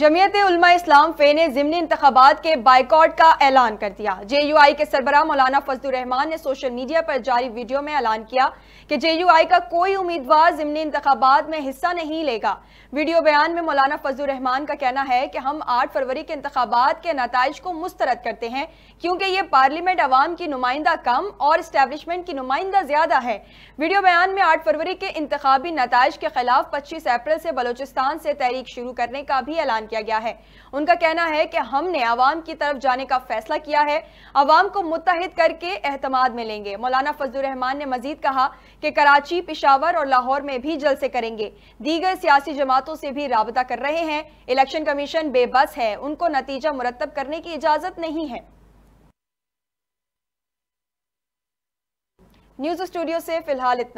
जमीयत उलमा इस्लाम फे ने ज़मनी इंतबात के बाइकआउट का ऐलान कर दिया जे यू आई के सरबरा मौलाना फजल रहमान ने सोशल मीडिया पर जारी वीडियो में ऐलान किया कि जे यू आई का कोई उम्मीदवार ज़मनी इंतबात में हिस्सा नहीं लेगा वीडियो बयान में मौलाना फजल रहमान का कहना है कि हम आठ फरवरी के इंतबात के नतज को मुस्तरद करते हैं क्योंकि ये पार्लियामेंट आवाम की नुमाइंदा कम और इस्टेबलिशमेंट की नुमाइंदा ज्यादा है वीडियो बयान में आठ फरवरी के इंतबी नतज के खिलाफ पच्चीस अप्रैल से बलोचिस्तान से तहरीक शुरू करने का भी ऐलान किया गया है उनका कहना है कि हमने आवाम की तरफ जाने का फैसला किया है आवाम को मुतहद करके एतमाद में लेंगे मौलाना फजल रहमान ने मजीद कहा कि कराची पिशावर और लाहौर में भी जलसे करेंगे दीगर सियासी जमातों से भी रबता कर रहे हैं इलेक्शन कमीशन बेबस है उनको नतीजा मुरतब करने की इजाजत नहीं है न्यूज स्टूडियो से फिलहाल इतना